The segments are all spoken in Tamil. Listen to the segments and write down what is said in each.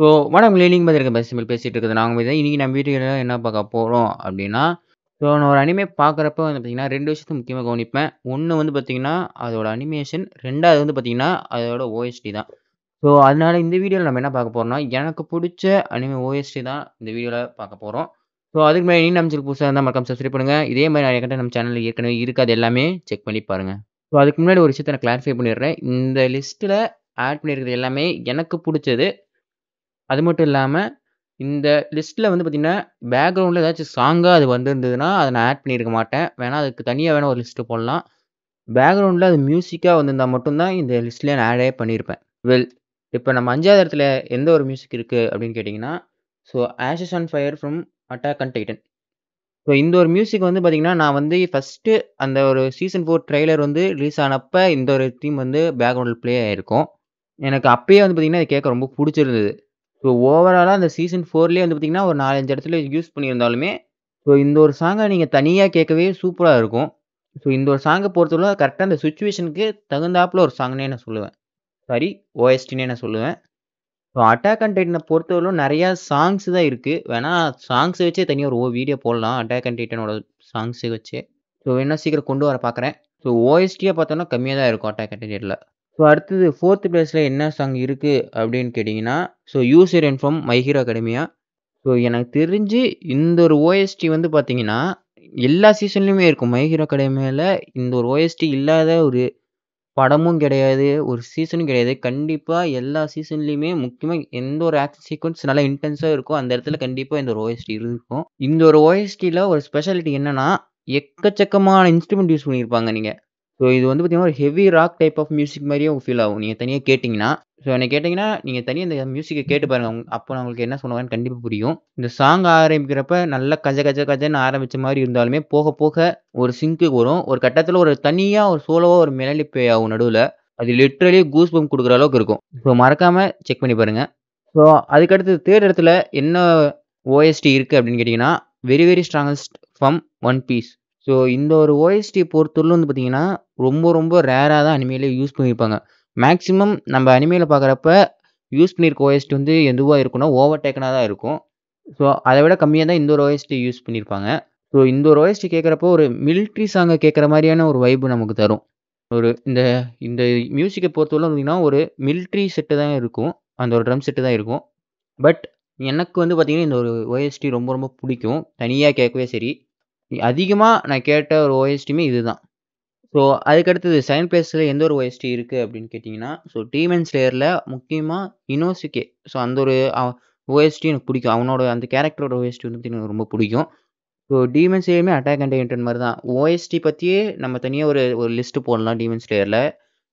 ஸோ வணக்கம் லீலிங் பதிலிருக்க பசிமல் பேசிகிட்டு இருக்குது நான் தான் இன்றைக்கி நம்ம வீடியோவில் என்ன பார்க்க போகிறோம் அப்படின்னா ஸோ நான் ஒரு அனிமே பார்க்குறப்ப வந்து பார்த்திங்கன்னா ரெண்டு விஷயத்தை முக்கியமாக கவனிப்பேன் ஒன்று வந்து பார்த்திங்கன்னா அதோட அனிமேஷன் ரெண்டாவது வந்து பார்த்திங்கன்னா அதோட ஓஎஸ்டி தான் ஸோ அதனால் இந்த வீடியோவில் நம்ம என்ன பார்க்க போகிறோம்னா எனக்கு பிடிச்ச அனிமே ஓஎஸ்டி தான் இந்த வீடியோவில் பார்க்க போகிறோம் ஸோ அதுக்கு மேலே நீ நம்மளுக்கு புதுசாக இருந்தால் மறக்காம சப்ஸ்கிரைப் பண்ணுங்கள் இதே மாதிரி நிறைய கட்ட நம்ம சேனலில் ஏற்கனவே இருக்காது எல்லாமே செக் பண்ணி பாருங்கள் ஸோ அதுக்கு முன்னாடி ஒரு விஷயத்தை நான் கிளாரிஃபை பண்ணிடுறேன் இந்த லிஸ்ட்டில் ஆட் பண்ணியிருக்கிறது எல்லாமே எனக்கு பிடிச்சது அது மட்டும் இல்லாமல் இந்த லிஸ்ட்டில் வந்து பார்த்திங்கன்னா பேக்ரவுண்டில் ஏதாச்சும் சாங்காக அது வந்துருந்ததுன்னா அதை நான் ஆட் பண்ணியிருக்க மாட்டேன் வேணால் அதுக்கு தனியாக வேணால் ஒரு லிஸ்ட்டு போடலாம் பேக்ரவுண்டில் அது மியூசிக்காக வந்திருந்தால் மட்டும்தான் இந்த லிஸ்ட்டில் நான் ஆடே பண்ணியிருப்பேன் வெல் இப்போ நம்ம அஞ்சாவது இடத்துல எந்த ஒரு மியூசிக் இருக்குது அப்படின்னு கேட்டிங்கன்னா so ashes on fire from attack and titan so இந்த ஒரு மியூசிக் வந்து பார்த்திங்கன்னா நான் வந்து ஃபஸ்ட்டு அந்த ஒரு சீசன் ஃபோர் ட்ரெய்லர் வந்து ரிலீஸ் ஆனப்போ இந்த ஒரு தீம் வந்து பேக்ரவுண்டில் ப்ளே ஆகிருக்கும் எனக்கு அப்பயே வந்து பார்த்திங்கன்னா அது கேட்க ரொம்ப பிடிச்சிருந்தது ஸோ ஓவராலாக அந்த சீசன் ஃபோர்லேயே வந்து பார்த்திங்கன்னா ஒரு நாலஞ்சு இடத்துல யூஸ் பண்ணியிருந்தாலுமே ஸோ இந்த ஒரு சாங்கை நீங்கள் தனியாக கேட்கவே சூப்பராக இருக்கும் ஸோ இந்த ஒரு சாங்கை பொறுத்தவரை கரெக்டாக அந்த சுச்சுவேஷனுக்கு தகுந்தாப்பில் ஒரு சாங்னே நான் சொல்லுவேன் சாரி ஓஎஸ்டினே நான் சொல்லுவேன் ஸோ அட்டாக் அண்ட் டைட்டனை பொறுத்தவரைக்கும் நிறையா சாங்ஸ் தான் இருக்குது வேணால் சாங்ஸை வச்சே தனியாக ஒரு வீடியோ போடலாம் அட்டாக் அண்ட் டைட்டனோட சாங்ஸை வச்சு ஸோ வேணால் சீக்கிரம் கொண்டு வர பார்க்குறேன் ஸோ ஓஎஸ்டியாக பார்த்தோன்னா கம்மியாக தான் இருக்கும் அட்டாக் அண்ட் டைட்டனில் ஸோ அடுத்தது ஃபோர்த்து பிளேஸில் என்ன சாங் இருக்குது அப்படின்னு கேட்டிங்கன்னா so user from my hero academia so எனக்கு தெரிஞ்சு இந்த ஒரு ஓஎஸ்டி வந்து பார்த்தீங்கன்னா எல்லா சீசன்லையுமே இருக்கும் மைஹீரோ அகாடமியில் இந்த ஒரு ஓஎஸ்டி இல்லாத ஒரு படமும் கிடையாது ஒரு சீசனும் கிடையாது கண்டிப்பாக எல்லா சீசன்லேயுமே முக்கியமாக எந்த ஒரு ஆக்ஷன் சீக்வன்ஸ் நல்லா இன்டென்ஸாக இருக்கும் அந்த இடத்துல கண்டிப்பாக இந்த ஒரு ஓஎஸ்டி இருக்கும் இந்த ஒரு ஓஎஸ்டியில் ஒரு ஸ்பெஷாலிட்டி என்னென்னா எக்கச்சக்கமான இன்ஸ்ட்ருமெண்ட் யூஸ் பண்ணியிருப்பாங்க நீங்கள் ஸோ இது வந்து பார்த்தீங்கன்னா ஒரு heavy rock type of music மாதிரியே உங்களுக்கு ஃபீல் ஆகும் நீங்கள் தனியாக கேட்டிங்கன்னா ஸோ என்னை கேட்டிங்கன்னா நீங்கள் தனியாக இந்த மியூசிக்கை கேட்டு பாருங்கள் அவங்க அப்போ நான் உங்களுக்கு என்ன சொன்னாங்கன்னு கண்டிப்பாக புரியும் இந்த சாங் ஆரம்பிக்கிறப்ப நல்லா கஜ கஜ கஜன்னு ஆரம்பித்த மாதிரி இருந்தாலுமே போக போக ஒரு சிங்க்கு வரும் ஒரு கட்டத்தில் ஒரு தனியாக ஒரு சோலோவாக ஒரு மிளலி பே ஆகும் நடுவில் அது லிட்ரலி கூஸ் பம் கொடுக்குற அளவுக்கு இருக்கும் ஸோ மறக்காமல் செக் பண்ணி பாருங்கள் ஸோ அதுக்கடுத்து தேர்ட் இடத்துல என்ன ஓஎஸ்டி இருக்குது அப்படின்னு கேட்டிங்கன்னா very very strongest from one piece so இந்த ஒரு ஓஎஸ்டி பொறுத்தவரையிலும் வந்து பார்த்தீங்கன்னா ரொம்ப ரொம்ப ரேராக தான் அனிமையிலே யூஸ் பண்ணியிருப்பாங்க மேக்ஸிமம் நம்ம அனிமையில் பார்க்குறப்ப யூஸ் பண்ணியிருக்க ஓஎஸ்டி வந்து எதுவாக இருக்குன்னா ஓவர் டேக்கனாக தான் இருக்கும் ஸோ அதை விட கம்மியாக தான் இந்த ஒரு ஓஎஸ்டி யூஸ் பண்ணியிருப்பாங்க ஸோ இந்த ஒரு ஓஎஸ்டி கேட்குறப்ப ஒரு மிலிட்ரி சாங்கை கேட்குற மாதிரியான ஒரு வைப்பு நமக்கு தரும் ஒரு இந்த இந்த மியூசிக்கை பொறுத்தவரை பார்த்தீங்கன்னா ஒரு மிலிட்ரி செட்டு தான் இருக்கும் அந்த ஒரு ட்ரம் செட்டு தான் இருக்கும் பட் எனக்கு வந்து பார்த்திங்கன்னா இந்த ஒரு ஓஎஸ்டி ரொம்ப ரொம்ப பிடிக்கும் தனியாக கேட்கவே சரி அதிகமாக நான் கேட்ட ஒரு ஓஎஸ்டியுமே இது தான் ஸோ அதுக்கடுத்தது செகண்ட் பிளேஸில் எந்த ஒரு ஓஎஸ்டி இருக்குது அப்படின்னு கேட்டிங்கன்னா ஸோ டீமென்ஸ் ஸ்லேயரில் முக்கியமாக இனோசிகே ஸோ அந்த ஒரு ஓஎஸ்டி எனக்கு பிடிக்கும் அவனோட அந்த கேரக்டரோட ஓஎஸ்டி வந்து எனக்கு ரொம்ப பிடிக்கும் ஸோ டீமன் ஸ்லேயருமே அட்டாக் அண்ட் இன்டன் மாதிரி தான் ஓஎஸ்டி பற்றியே நம்ம தனியாக ஒரு ஒரு லிஸ்ட்டு போடலாம் டீமன் ஸ்லேயரில்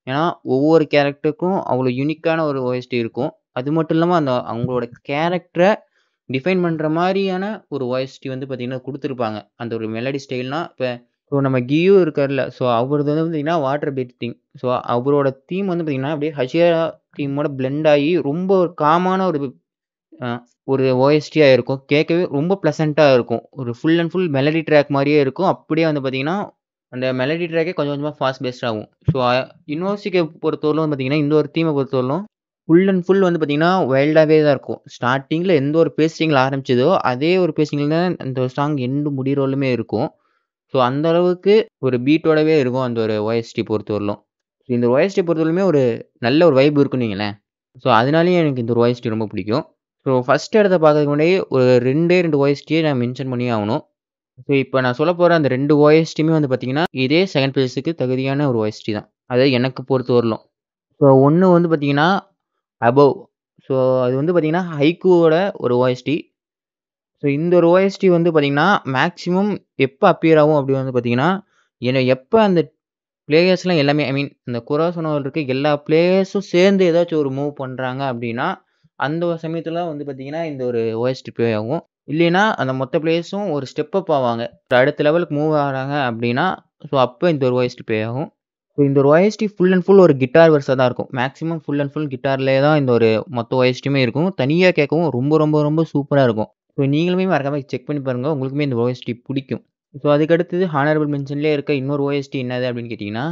ஏன்னா ஒவ்வொரு கேரக்டருக்கும் அவ்வளோ யூனிக்கான ஒரு ஓஎஸ்டி இருக்கும் அது மட்டும் இல்லாமல் அந்த அவங்களோட கேரக்டரை டிஃபைன் பண்ணுற மாதிரியான ஒரு வாய்ஸ் வந்து பார்த்திங்கன்னா கொடுத்துருப்பாங்க அந்த ஒரு மெலடி ஸ்டைல்னா இப்போ ஸோ நம்ம கியூ இருக்கார்ல ஸோ அவரது வந்து பார்த்தீங்கன்னா வாட்டர் திங் ஸோ அவரோட தீம் வந்து பார்த்தீங்கன்னா அப்படியே ஹஷியா தீமோட பிளெண்ட் ஆகி ரொம்ப ஒரு காமான ஒரு ஒரு ஓஎஸ்டியாக இருக்கும் கேட்கவே ரொம்ப ப்ளசண்ட்டாக இருக்கும் ஒரு full and full melody track மாதிரியே இருக்கும் அப்படியே வந்து பார்த்தீங்கன்னா அந்த மெலடி ட்ராக்கே கொஞ்சம் கொஞ்சமாக ஃபாஸ்ட் பேஸ்ட் ஆகும் ஸோ யூனிவர்சிட்டியை பொறுத்தவரைக்கும் பார்த்திங்கன்னா இந்த ஒரு தீமை பொறுத்தவரைக்கும் ஃபுல் அண்ட் ஃபுல் வந்து பார்த்தீங்கன்னா வைல்டாகவே தான் இருக்கும் ஸ்டார்டிங்கில் எந்த ஒரு பேசிங்கில் ஆரம்பிச்சதோ அதே ஒரு பேசிங்கில் தான் அந்த சாங் எண்டு முடிகிறவளுமே இருக்கும் ஸோ அந்த அளவுக்கு ஒரு பீட்டோடவே இருக்கும் அந்த ஒரு ஒயஸ்டி பொறுத்தவரையிலும் ஸோ இந்த ஒய்எஸ்டி பொறுத்தவரையிலுமே ஒரு நல்ல ஒரு வைப் இருக்குன்னு வைங்களேன் ஸோ அதனாலேயே எனக்கு இந்த ஒரு ஓஎஸ்டி ரொம்ப பிடிக்கும் ஸோ ஃபஸ்ட் இடத்த பார்க்கறதுக்கு முன்னாடியே ஒரு ரெண்டே ரெண்டு ஓஎஸ்டியே நான் மென்ஷன் பண்ணியே ஆகணும் ஸோ இப்போ நான் சொல்ல போகிற அந்த ரெண்டு ஓஎஸ்டியுமே வந்து பார்த்திங்கன்னா இதே செகண்ட் பிளேஸுக்கு தகுதியான ஒரு ஓஎஸ்டி தான் அதாவது எனக்கு பொறுத்தவரலும் ஸோ ஒன்று வந்து பார்த்திங்கன்னா அபோவ் ஸோ அது வந்து பார்த்தீங்கன்னா ஹைக்கூவோட ஒரு ஓஎஸ்டி ஸோ இந்த ஒரு ஓஎஸ்டி வந்து பார்த்தீங்கன்னா மேக்ஸிமம் எப்போ அப்பியர் ஆகும் அப்படி வந்து பார்த்தீங்கன்னா என்ன எப்போ அந்த பிளேயர்ஸ்லாம் எல்லாமே ஐ மீன் இந்த குரோசனோவில் இருக்க எல்லா பிளேயர்ஸும் சேர்ந்து ஏதாச்சும் ஒரு மூவ் பண்ணுறாங்க அப்படின்னா அந்த ஒரு சமயத்தில் வந்து பார்த்தீங்கன்னா இந்த ஒரு ஓஎஸ்டி ப்ளே ஆகும் இல்லைன்னா அந்த மொத்த பிளேயர்ஸும் ஒரு ஸ்டெப் அப் ஆவாங்க அடுத்த லெவலுக்கு மூவ் ஆகிறாங்க அப்படின்னா ஸோ அப்போ இந்த ஒரு ஓஎஸ்டி ப்ளே ஆகும் ஸோ இந்த ஒரு ஒயஸ்டி ஃபுல் அண்ட் ஃபுல் ஒரு கிட்டார் வருஷா தான் இருக்கும் மேக்ஸிமம் ஃபுல் அண்ட் ஃபுல் கிட்டார்லேயே தான் இந்த ஒரு மொத்த ஒயஸ்டியுமே இருக்கும் தனியாக கேட்கவும் ரொம்ப ரொம்ப ரொம்ப சூப்பராக இருக்கும் ஸோ நீங்களுமே மறக்காம செக் பண்ணி பாருங்கள் உங்களுக்குமே இந்த ஒயஸ்டி பிடிக்கும் ஸோ அதுக்கடுத்தது ஹானரபிள் மென்ஷன்லேயே இருக்க இன்னொரு ஓஎஸ்டி என்னது அப்படின்னு கேட்டிங்கன்னா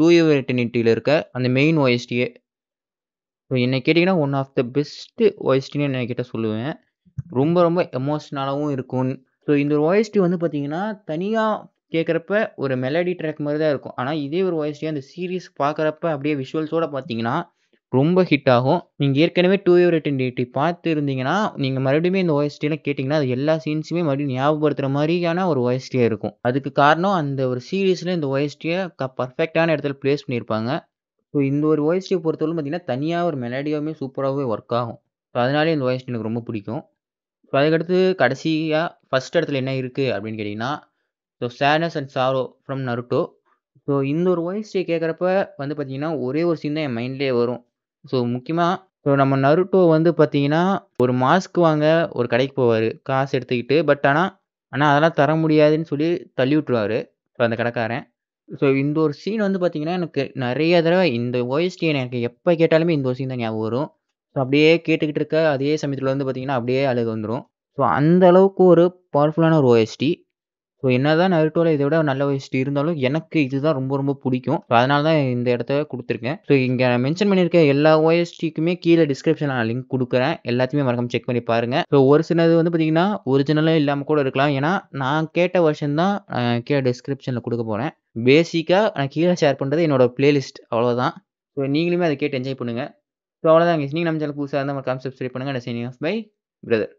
டூ யூ எட்டினிட்டியில் இருக்க அந்த மெயின் ஓஎஸ்டியே ஸோ என்னை கேட்டிங்கன்னா ஒன் ஆஃப் த பெஸ்ட்டு ஒயஸ்டின்னு என்னை கிட்ட சொல்லுவேன் ரொம்ப ரொம்ப எமோஷ்னலாகவும் இருக்கும் ஸோ இந்த ஒரு வந்து பார்த்தீங்கன்னா தனியாக கேட்குறப்ப ஒரு மெலடி ட்ராக் மாதிரி தான் இருக்கும் ஆனால் இதே ஒரு வாய்ஸ்லேயே அந்த சீரீஸ் பார்க்குறப்ப அப்படியே விஷுவல்ஸோடு பார்த்தீங்கன்னா ரொம்ப ஹிட் ஆகும் நீங்கள் ஏற்கனவே டூ இயர் எட்டன் டேட்டி பார்த்து இருந்தீங்கன்னா நீங்கள் மறுபடியும் இந்த ஒய்ஸ்டியெலாம் கேட்டிங்கன்னா அது எல்லா சீன்ஸுமே மறுபடியும் ஞாபகப்படுத்துகிற மாதிரியான ஒரு ஒய்ஸ்டியாக இருக்கும் அதுக்கு காரணம் அந்த ஒரு சீரீஸில் இந்த ஒய்ஸ்டியை க பர்ஃபெக்டான இடத்துல ப்ளேஸ் பண்ணியிருப்பாங்க ஸோ இந்த ஒரு ஒய்ஸ்டியை பொறுத்தவரை பார்த்தீங்கன்னா தனியாக ஒரு மெலடியாகவே சூப்பராகவே ஒர்க் ஆகும் ஸோ அதனாலே இந்த ஒய்ஸ்டி எனக்கு ரொம்ப பிடிக்கும் ஸோ அதுக்கடுத்து கடைசியாக ஃபஸ்ட் இடத்துல என்ன இருக்குது அப்படின்னு கேட்டிங்கன்னா so sadness and sorrow from Naruto so இந்த ஒரு ஓஎஸ்டி கேட்குறப்ப வந்து பார்த்தீங்கன்னா ஒரே ஒரு சீன் தான் என் மைண்ட்லேயே வரும் ஸோ முக்கியமாக ஸோ நம்ம நருட்டோ வந்து பார்த்தீங்கன்னா ஒரு மாஸ்க் வாங்க ஒரு கடைக்கு போவார் காசு எடுத்துக்கிட்டு பட் ஆனால் ஆனால் அதெல்லாம் தர முடியாதுன்னு சொல்லி தள்ளி விட்டுருவார் ஸோ அந்த கடைக்காரன் ஸோ இந்த ஒரு சீன் வந்து பார்த்தீங்கன்னா எனக்கு நிறைய தடவை இந்த ஓஎஸ்டி எனக்கு எப்போ கேட்டாலுமே இந்த ஒரு சீன் தான் ஞாபகம் வரும் ஸோ அப்படியே கேட்டுக்கிட்டு இருக்க அதே சமயத்தில் வந்து பார்த்தீங்கன்னா அப்படியே அழகு வந்துடும் ஸோ அந்த அளவுக்கு ஒரு பவர்ஃபுல்லான ஒரு ஓஎஸ்டி ஸோ என்னதான் நருட்டோவில் இதை விட நல்ல வயசு இருந்தாலும் எனக்கு இதுதான் ரொம்ப ரொம்ப பிடிக்கும் ஸோ அதனால தான் இந்த இடத்த கொடுத்துருக்கேன் ஸோ இங்கே நான் மென்ஷன் பண்ணியிருக்க எல்லா ஓஎஸ்டிக்குமே கீழே டிஸ்கிரிப்ஷன் நான் லிங்க் கொடுக்குறேன் எல்லாத்தையுமே மறக்காம செக் பண்ணி பாருங்கள் ஸோ ஒரு சிலது வந்து பார்த்தீங்கன்னா ஒரிஜினலாக இல்லாமல் கூட இருக்கலாம் ஏன்னா நான் கேட்ட வருஷன் தான் கீழே டிஸ்கிரிப்ஷனில் கொடுக்க போகிறேன் பேசிக்காக நான் கீழே ஷேர் பண்ணுறது என்னோட பிளேலிஸ்ட் அவ்வளோதான் ஸோ நீங்களுமே அதை கேட்டு என்ஜாய் பண்ணுங்கள் ஸோ அவ்வளோதான் நீங்கள் நம்ம சேனல் புதுசாக இருந்தால் மறக்காம சப்ஸ்கிரைப் பண்ணுங்கள் நான் சைனிங் ஆஃப் பை பிரதர்